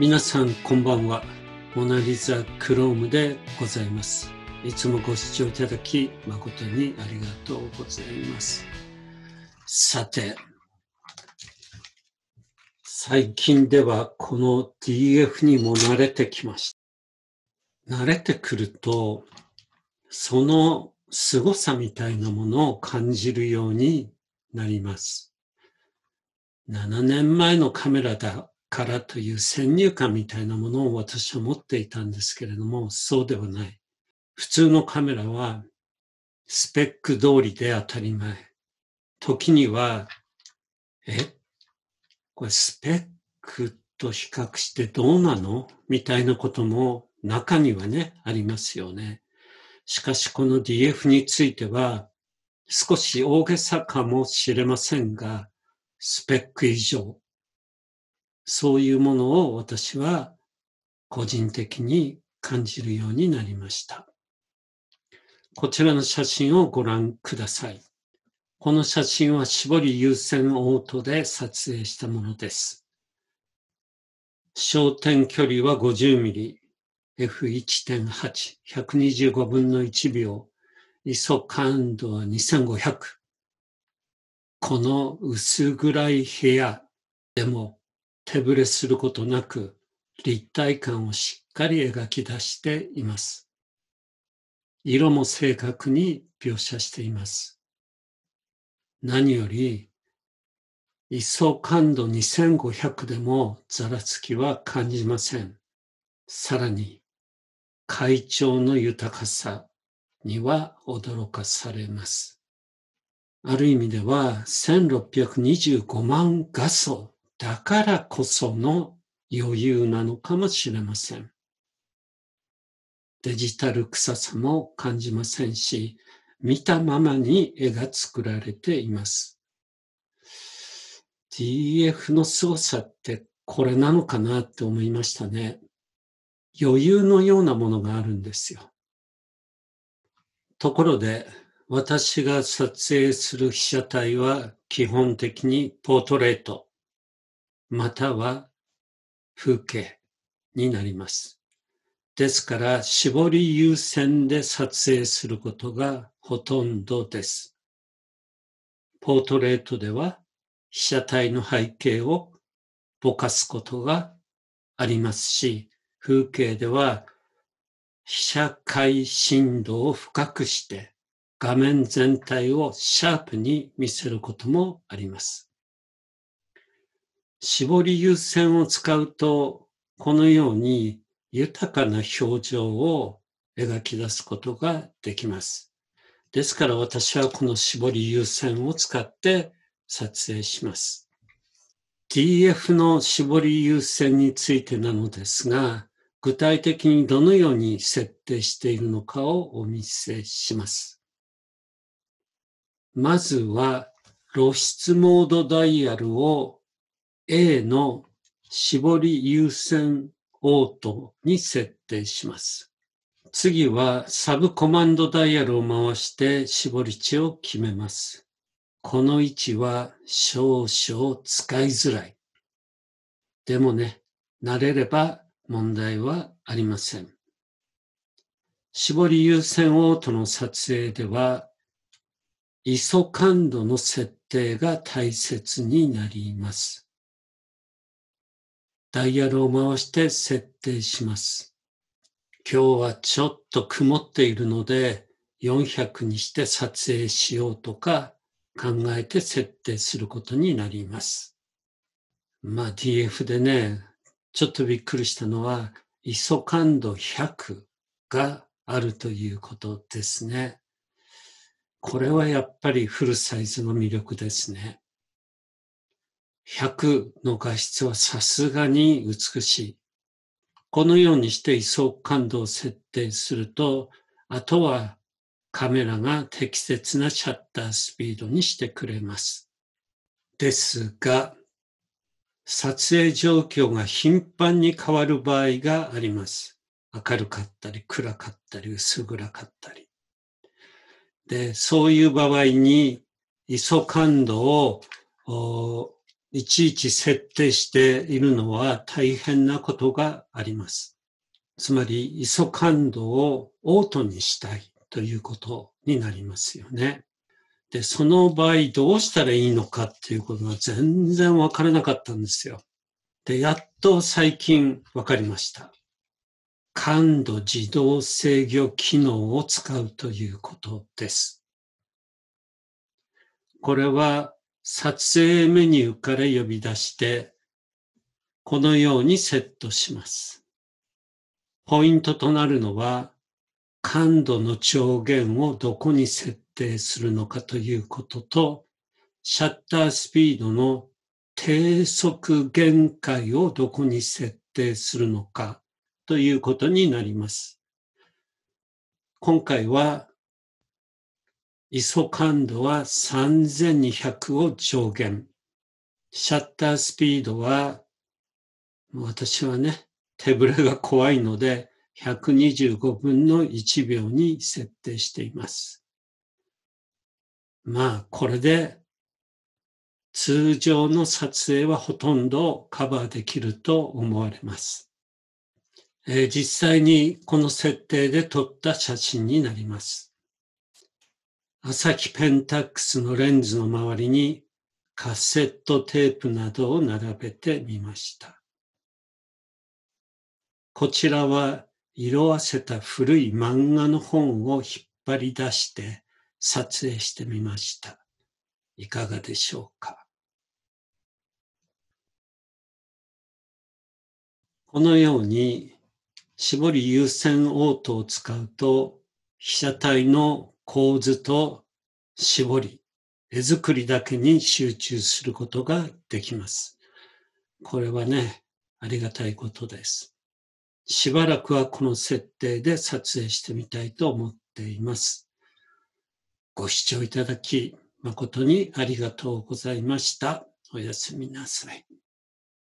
皆さんこんばんは。モナリザクロームでございます。いつもご視聴いただき誠にありがとうございます。さて、最近ではこの DF にも慣れてきました。慣れてくると、その凄さみたいなものを感じるようになります。7年前のカメラだからという先入観みたいなものを私は持っていたんですけれども、そうではない。普通のカメラはスペック通りで当たり前。時には、えこれスペックと比較してどうなのみたいなことも中にはね、ありますよね。しかしこの DF については、少し大げさかもしれませんが、スペック以上、そういうものを私は個人的に感じるようになりました。こちらの写真をご覧ください。この写真は絞り優先オートで撮影したものです。焦点距離は5 0ミリ、f1.8、125分の1秒、ISO 感度は2500。この薄暗い部屋でも手ぶれすることなく立体感をしっかり描き出しています。色も正確に描写しています。何より、一層感度2500でもざらつきは感じません。さらに、会長の豊かさには驚かされます。ある意味では1625万画素だからこその余裕なのかもしれません。デジタル臭さも感じませんし、見たままに絵が作られています。DF の凄さってこれなのかなって思いましたね。余裕のようなものがあるんですよ。ところで、私が撮影する被写体は基本的にポートレートまたは風景になります。ですから、絞り優先で撮影することがほとんどです。ポートレートでは被写体の背景をぼかすことがありますし、風景では被写界深度を深くして画面全体をシャープに見せることもあります。絞り優先を使うと、このように豊かな表情を描き出すことができます。ですから私はこの絞り優先を使って撮影します。DF の絞り優先についてなのですが、具体的にどのように設定しているのかをお見せします。まずは露出モードダイヤルを A の絞り優先応答に設定します。次はサブコマンドダイヤルを回して絞り値を決めます。この位置は少々使いづらい。でもね、慣れれば問題はありません。絞り優先オートの撮影では、ISO 感度の設定が大切になります。ダイヤルを回して設定します。今日はちょっと曇っているので400にして撮影しようとか考えて設定することになります。まあ DF でね、ちょっとびっくりしたのは ISO 感度100があるということですね。これはやっぱりフルサイズの魅力ですね。100の画質はさすがに美しい。このようにして位相感度を設定すると、あとはカメラが適切なシャッタースピードにしてくれます。ですが、撮影状況が頻繁に変わる場合があります。明るかったり暗かったり薄暗かったり。で、そういう場合に、ISO 感度をいちいち設定しているのは大変なことがあります。つまり、イソ感度をオートにしたいということになりますよね。で、その場合どうしたらいいのかっていうことが全然わからなかったんですよ。で、やっと最近わかりました。感度自動制御機能を使うということです。これは撮影メニューから呼び出して、このようにセットします。ポイントとなるのは、感度の上限をどこに設定するのかということと、シャッタースピードの低速限界をどこに設定するのかということになります。今回はイソ感度は3200を上限。シャッタースピードは、私はね、手ぶれが怖いので、125分の1秒に設定しています。まあ、これで通常の撮影はほとんどカバーできると思われます。えー、実際にこの設定で撮った写真になります。朝日ペンタックスのレンズの周りにカセットテープなどを並べてみました。こちらは色あせた古い漫画の本を引っ張り出して撮影してみました。いかがでしょうかこのように絞り優先応答を使うと被写体の構図と絞り、絵作りだけに集中することができます。これはね、ありがたいことです。しばらくはこの設定で撮影してみたいと思っています。ご視聴いただき、誠にありがとうございました。おやすみなさい。